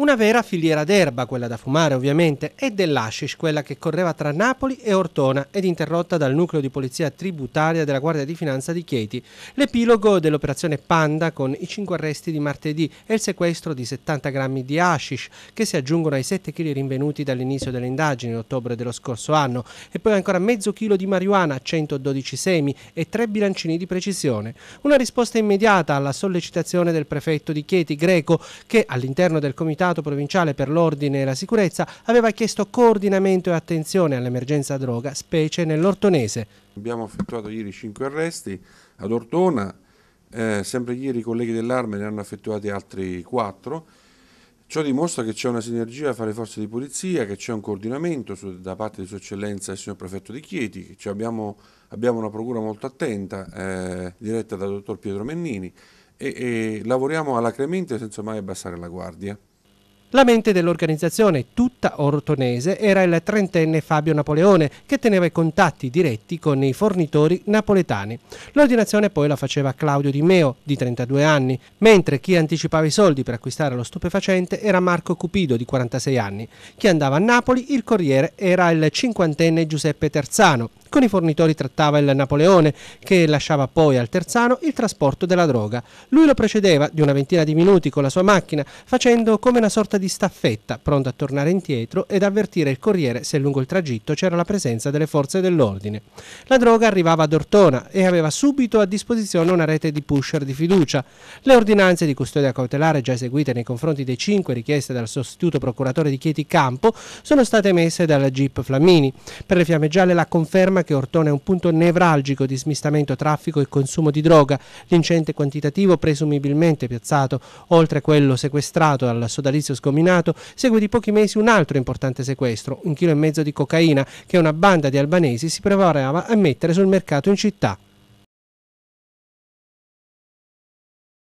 Una vera filiera d'erba, quella da fumare ovviamente, e dell'ashish, quella che correva tra Napoli e Ortona ed interrotta dal nucleo di polizia tributaria della Guardia di Finanza di Chieti. L'epilogo dell'operazione Panda con i 5 arresti di martedì e il sequestro di 70 grammi di hashish che si aggiungono ai 7 kg rinvenuti dall'inizio delle indagini in ottobre dello scorso anno e poi ancora mezzo chilo di marijuana, 112 semi e tre bilancini di precisione. Una risposta immediata alla sollecitazione del prefetto di Chieti Greco che all'interno del comitato comitato provinciale per l'ordine e la sicurezza aveva chiesto coordinamento e attenzione all'emergenza droga, specie nell'Ortonese. Abbiamo effettuato ieri cinque arresti ad Ortona, eh, sempre ieri i colleghi dell'Arma ne hanno effettuati altri quattro. Ciò dimostra che c'è una sinergia fra le forze di polizia, che c'è un coordinamento su, da parte di Sua Eccellenza e il signor Prefetto di Chieti, cioè abbiamo, abbiamo, una procura molto attenta, eh, diretta dal dottor Pietro Mennini, e, e lavoriamo alacremente senza mai abbassare la guardia. La mente dell'organizzazione, tutta ortonese, era il trentenne Fabio Napoleone, che teneva i contatti diretti con i fornitori napoletani. L'ordinazione poi la faceva Claudio Di Meo, di 32 anni, mentre chi anticipava i soldi per acquistare lo stupefacente era Marco Cupido, di 46 anni. Chi andava a Napoli, il corriere, era il cinquantenne Giuseppe Terzano. Con i fornitori trattava il Napoleone, che lasciava poi al Terzano il trasporto della droga. Lui lo precedeva di una ventina di minuti con la sua macchina, facendo come una sorta di staffetta, pronto a tornare indietro ed avvertire il corriere se lungo il tragitto c'era la presenza delle forze dell'ordine. La droga arrivava ad Ortona e aveva subito a disposizione una rete di pusher di fiducia. Le ordinanze di custodia cautelare già eseguite nei confronti dei cinque richieste dal sostituto procuratore di Chieti Campo sono state emesse dalla Jeep Flamini. Per le fiamme gialle la conferma afferma che Ortona è un punto nevralgico di smistamento traffico e consumo di droga. L'incidente quantitativo presumibilmente piazzato oltre a quello sequestrato dal sodalizio sgominato segue di pochi mesi un altro importante sequestro, un chilo e mezzo di cocaina che una banda di albanesi si preparava a mettere sul mercato in città.